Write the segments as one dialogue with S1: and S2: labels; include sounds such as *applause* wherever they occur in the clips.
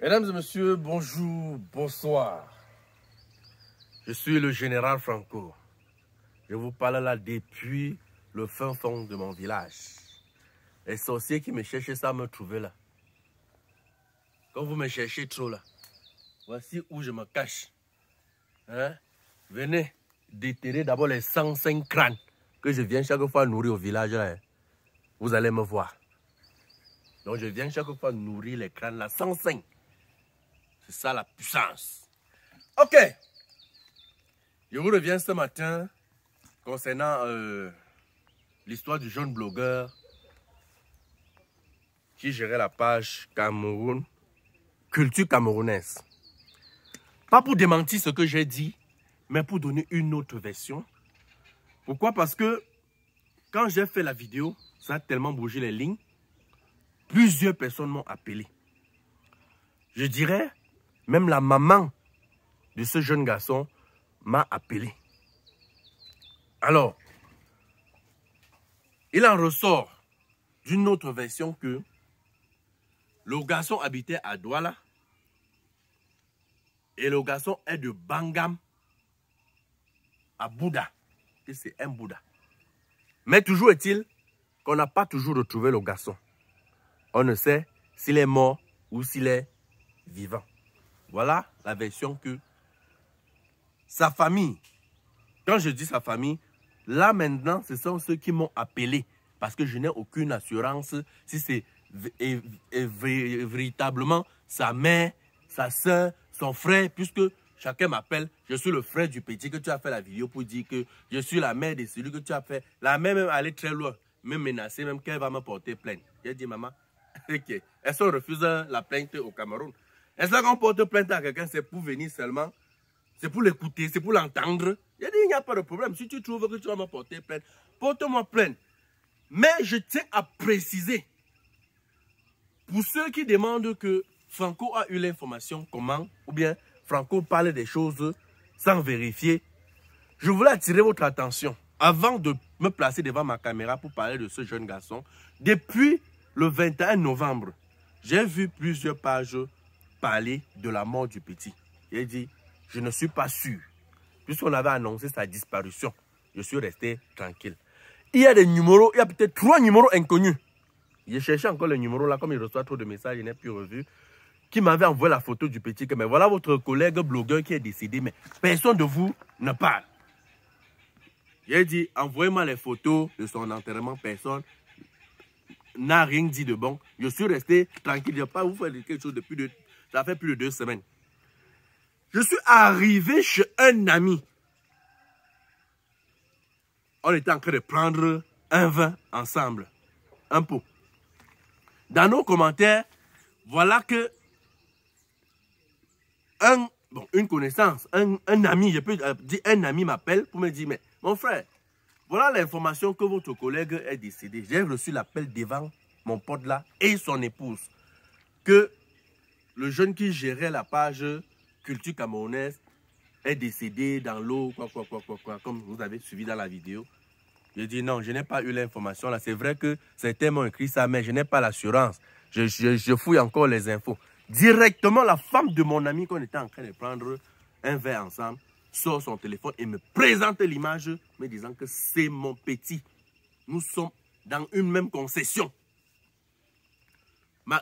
S1: Mesdames et messieurs, bonjour, bonsoir. Je suis le général Franco. Je vous parle là depuis le fin fond de mon village. Les sorciers qui me cherchaient ça me trouvaient là. Quand vous me cherchez trop là, voici où je me cache. Hein? Venez déterrer d'abord les 105 crânes que je viens chaque fois nourrir au village hein. Vous allez me voir. Donc je viens chaque fois nourrir les crânes là, 105. C'est ça la puissance. Ok. Je vous reviens ce matin concernant euh, l'histoire du jeune blogueur qui gérait la page Cameroun, culture camerounaise. Pas pour démentir ce que j'ai dit, mais pour donner une autre version. Pourquoi Parce que quand j'ai fait la vidéo, ça a tellement bougé les lignes, plusieurs personnes m'ont appelé. Je dirais, même la maman de ce jeune garçon m'a appelé. Alors, il en ressort d'une autre version que le garçon habitait à Douala et le garçon est de Bangam à Bouddha. C'est un Bouddha. Mais toujours est-il qu'on n'a pas toujours retrouvé le garçon. On ne sait s'il est mort ou s'il est vivant. Voilà la version que sa famille, quand je dis sa famille, là maintenant, ce sont ceux qui m'ont appelé parce que je n'ai aucune assurance si c'est véritablement sa mère, sa soeur, son frère, puisque chacun m'appelle, je suis le frère du petit que tu as fait la vidéo pour dire que je suis la mère de celui que tu as fait. La mère même allait très loin, me menacer même qu'elle va me porter plainte. J'ai dit, maman, *laughs* ok, est-ce la plainte au Cameroun est-ce qu'on porte plainte à quelqu'un, c'est pour venir seulement, c'est pour l'écouter, c'est pour l'entendre Il dis, il n'y a pas de problème. Si tu trouves que tu vas me porter plainte, porte-moi plainte. Mais je tiens à préciser, pour ceux qui demandent que Franco a eu l'information, comment, ou bien Franco parlait des choses sans vérifier, je voulais attirer votre attention. Avant de me placer devant ma caméra pour parler de ce jeune garçon, depuis le 21 novembre, j'ai vu plusieurs pages parler de la mort du petit. Il a dit, je ne suis pas sûr. Puisqu'on avait annoncé sa disparition, je suis resté tranquille. Il y a des numéros, il y a peut-être trois numéros inconnus. J'ai cherché encore le numéro là, comme il reçoit trop de messages, il n'est plus revu. Qui m'avait envoyé la photo du petit, que mais voilà votre collègue blogueur qui est décédé, mais personne de vous ne parle. J'ai dit, envoyez-moi les photos de son enterrement, personne n'a rien dit de bon. Je suis resté tranquille, je ne pas vous faire quelque chose de plus de ça fait plus de deux semaines. Je suis arrivé chez un ami. On était en train de prendre un vin ensemble. Un pot. Dans nos commentaires, voilà que un, une connaissance, un, ami, je peux euh, dire un ami m'appelle pour me dire, mais mon frère, voilà l'information que votre collègue est décédé. J'ai reçu l'appel devant mon pote là et son épouse que le jeune qui gérait la page culture camerounaise est décédé dans l'eau, quoi, quoi, quoi, quoi, comme vous avez suivi dans la vidéo. Je dis non, je n'ai pas eu l'information là. C'est vrai que certains m'ont écrit ça, mais je n'ai pas l'assurance. Je, je, fouille encore les infos. Directement, la femme de mon ami qu'on était en train de prendre un verre ensemble sort son téléphone et me présente l'image, me disant que c'est mon petit. Nous sommes dans une même concession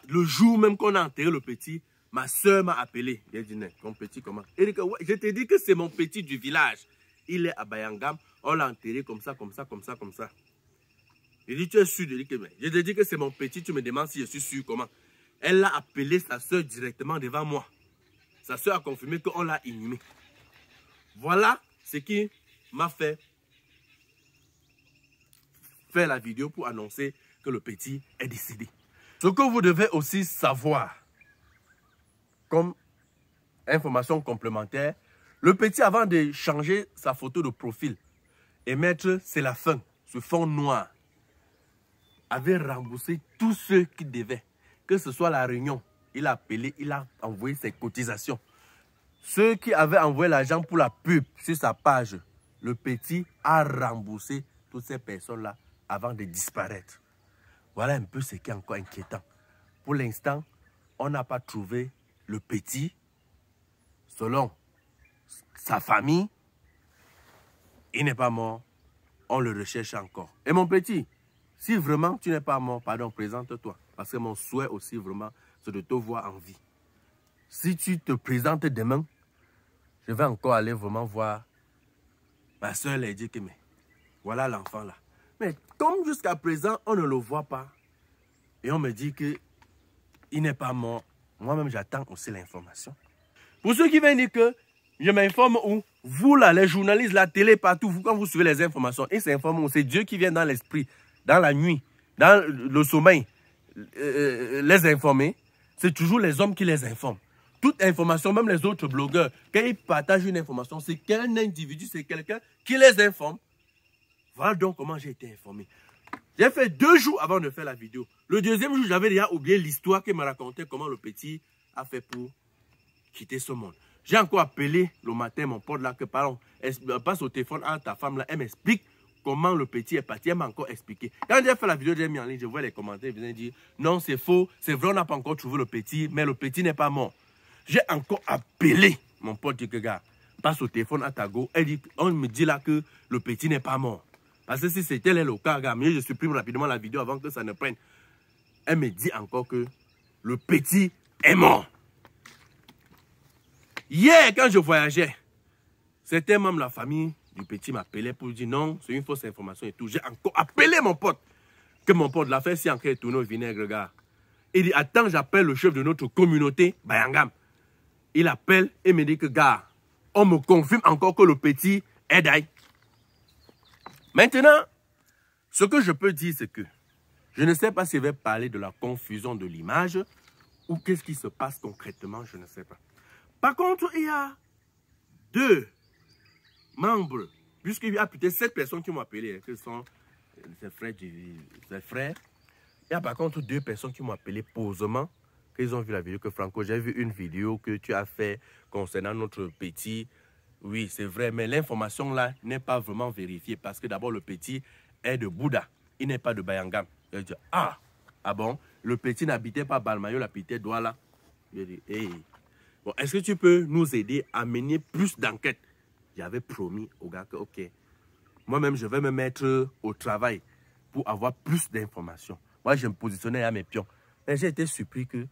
S1: le jour même qu'on a enterré le petit, ma soeur m'a appelé. Elle dit, non, ton petit comment je t'ai dit que c'est mon petit du village. Il est à Bayangam. On l'a enterré comme ça, comme ça, comme ça, comme ça. Il dit, tu es sûr de lui Je t'ai dit que c'est mon petit, tu me demandes si je suis sûr, comment Elle a appelé sa soeur directement devant moi. Sa soeur a confirmé qu'on l'a inhumé. Voilà ce qui m'a fait faire la vidéo pour annoncer que le petit est décédé. Ce que vous devez aussi savoir, comme information complémentaire, le petit, avant de changer sa photo de profil et mettre « c'est la fin », ce fond noir, avait remboursé tous ceux qui devaient. Que ce soit la réunion, il a appelé, il a envoyé ses cotisations. Ceux qui avaient envoyé l'argent pour la pub sur sa page, le petit a remboursé toutes ces personnes-là avant de disparaître. Voilà un peu ce qui est encore inquiétant. Pour l'instant, on n'a pas trouvé le petit selon sa famille. Il n'est pas mort. On le recherche encore. Et mon petit, si vraiment tu n'es pas mort, pardon, présente-toi. Parce que mon souhait aussi vraiment, c'est de te voir en vie. Si tu te présentes demain, je vais encore aller vraiment voir. Ma soeur, elle dit que, voilà l'enfant là. Mais comme jusqu'à présent, on ne le voit pas, et on me dit qu'il n'est pas mort, moi-même j'attends aussi l'information. Pour ceux qui viennent dire que je m'informe où Vous là, les journalistes, la télé, partout, vous, quand vous suivez les informations, ils s'informent où C'est Dieu qui vient dans l'esprit, dans la nuit, dans le sommeil, euh, euh, les informer. C'est toujours les hommes qui les informent. Toute information, même les autres blogueurs, quand ils partagent une information, c'est qu'un individu, c'est quelqu'un qui les informe voilà donc comment j'ai été informé. J'ai fait deux jours avant de faire la vidéo. Le deuxième jour, j'avais déjà oublié l'histoire qu'elle me racontait, comment le petit a fait pour quitter ce monde. J'ai encore appelé le matin mon pote là que pardon, euh, passe au téléphone à ta femme là, elle m'explique comment le petit est parti, elle m'a encore expliqué. Quand j'ai fait la vidéo, j'ai mis en ligne, je vois les commentaires, ils viennent dire non c'est faux, c'est vrai on n'a pas encore trouvé le petit, mais le petit n'est pas mort. J'ai encore appelé mon pote du gars, passe au téléphone à ta go, elle dit, on me dit là que le petit n'est pas mort. Parce que si c'était le cas, mais je supprime rapidement la vidéo avant que ça ne prenne. Elle me dit encore que le petit est mort. Hier, quand je voyageais, c'était même la famille du petit m'appelait pour dire non, c'est une fausse information et tout. J'ai encore appelé mon pote. Que mon pote l'a fait, si encore créant tout au vinaigre, gars. Il dit, attends, j'appelle le chef de notre communauté, Bayangam. Il appelle et me dit que, gars, on me confirme encore que le petit est d'ailleurs. Maintenant, ce que je peux dire, c'est que je ne sais pas s'il vais parler de la confusion de l'image ou qu'est-ce qui se passe concrètement, je ne sais pas. Par contre, il y a deux membres, puisqu'il y a peut-être sept personnes qui m'ont appelé, hein, qui sont euh, ses frères, ses frères. Il y a par contre deux personnes qui m'ont appelé posement, qu'ils ont vu la vidéo que Franco, j'ai vu une vidéo que tu as fait concernant notre petit oui, c'est vrai, mais l'information là n'est pas vraiment vérifiée parce que d'abord le petit est de Bouddha, il n'est pas de Bayangam. ah, ah bon, le petit n'habitait pas Balmayo, l'habitait Douala. ai dit, hey. Bon, est-ce que tu peux nous aider à mener plus d'enquêtes J'avais promis au gars que, ok, moi-même je vais me mettre au travail pour avoir plus d'informations. Moi, je me positionnais à mes pions. Mais j'ai été surpris que...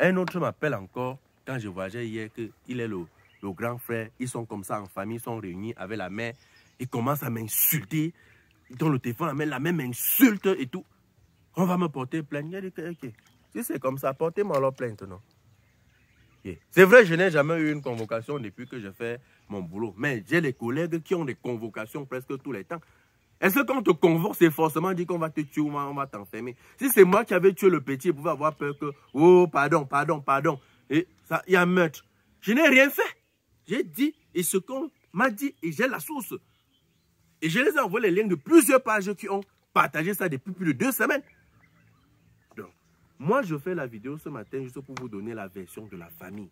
S1: Un autre m'appelle encore quand je voyageais hier qu'il est le le grand frère, ils sont comme ça en famille, ils sont réunis avec la mère, ils commencent à m'insulter, dans le téléphone, la mère, la m'insulte et tout. On va me porter plainte. Si c'est comme ça, portez-moi leur plainte, non C'est vrai, je n'ai jamais eu une convocation depuis que je fais mon boulot, mais j'ai des collègues qui ont des convocations presque tous les temps. Est-ce qu'on te convoque, c'est forcément dit qu'on va te tuer ou on va t'enfermer Si c'est moi qui avais tué le petit, il pouvait avoir peur que, oh, pardon, pardon, pardon, il y a meurtre. Je n'ai rien fait. J'ai dit et ce qu'on m'a dit et j'ai la source. Et je les ai envoyé les liens de plusieurs pages qui ont partagé ça depuis plus de deux semaines. Donc, moi, je fais la vidéo ce matin juste pour vous donner la version de la famille.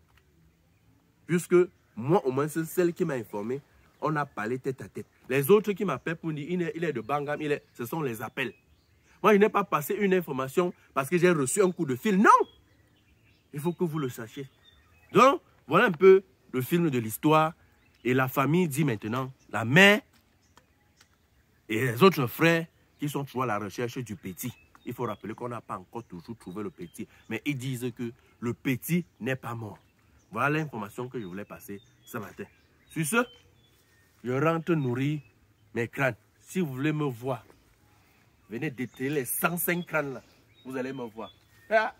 S1: Puisque moi, au moins, c'est celle qui m'a informé. On a parlé tête à tête. Les autres qui m'appellent pour dire, il est, de Bangam, il ce sont les appels. Moi, je n'ai pas passé une information parce que j'ai reçu un coup de fil. Non! Il faut que vous le sachiez. Donc, voilà un peu le film de l'histoire. Et la famille dit maintenant, la mère et les autres frères qui sont toujours à la recherche du petit. Il faut rappeler qu'on n'a pas encore toujours trouvé le petit. Mais ils disent que le petit n'est pas mort. Voilà l'information que je voulais passer ce matin. Sur ce, je rentre nourrir mes crânes. Si vous voulez me voir, venez déterrer les 105 crânes là. Vous allez me voir. Ah!